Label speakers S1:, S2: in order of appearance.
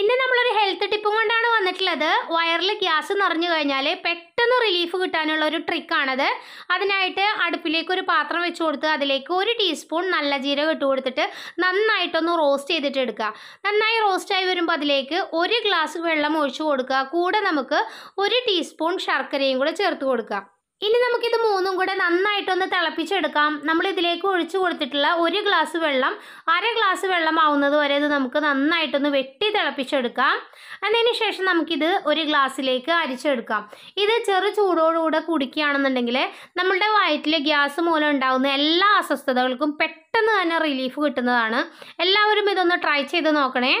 S1: ഇന്ന് നമ്മളൊരു ഹെൽത്ത് ടിപ്പും കൊണ്ടാണ് വന്നിട്ടുള്ളത് വയറിൽ ഗ്യാസ് നിറഞ്ഞു കഴിഞ്ഞാൽ പെട്ടെന്ന് റിലീഫ് കിട്ടാനുള്ള ഒരു ട്രിക്കാണത് അതിനായിട്ട് അടുപ്പിലേക്ക് ഒരു പാത്രം വെച്ച് കൊടുത്ത് അതിലേക്ക് ഒരു ടീസ്പൂൺ നല്ല ജീരകം ഇട്ട് കൊടുത്തിട്ട് നന്നായിട്ടൊന്ന് റോസ്റ്റ് ചെയ്തിട്ട് എടുക്കുക നന്നായി റോസ്റ്റായി വരുമ്പോൾ അതിലേക്ക് ഒരു ഗ്ലാസ് വെള്ളം ഒഴിച്ചു കൊടുക്കുക കൂടെ നമുക്ക് ഒരു ടീസ്പൂൺ ശർക്കരയും കൂടെ ചേർത്ത് കൊടുക്കുക ഇനി നമുക്കിത് മൂന്നും കൂടെ ഒന്ന് തിളപ്പിച്ചെടുക്കാം നമ്മൾ ഇതിലേക്ക് ഒഴിച്ചു കൊടുത്തിട്ടുള്ള ഒരു ഗ്ലാസ് വെള്ളം അര ഗ്ലാസ് വെള്ളം ആവുന്നത് വരെ ഇത് നമുക്ക് നന്നായിട്ടൊന്ന് വെട്ടി തിളപ്പിച്ചെടുക്കാം അതിന് ശേഷം നമുക്കിത് ഒരു ഗ്ലാസ്സിലേക്ക് അരിച്ചെടുക്കാം ഇത് ചെറു ചൂടോടുകൂടെ കുടിക്കുകയാണെന്നുണ്ടെങ്കിൽ നമ്മളുടെ വയറ്റിൽ ഗ്യാസ് മൂലം ഉണ്ടാകുന്ന എല്ലാ അസ്വസ്ഥതകൾക്കും പെട്ടെന്ന് തന്നെ റിലീഫ് കിട്ടുന്നതാണ് എല്ലാവരും ഇതൊന്ന് ട്രൈ ചെയ്ത് നോക്കണേ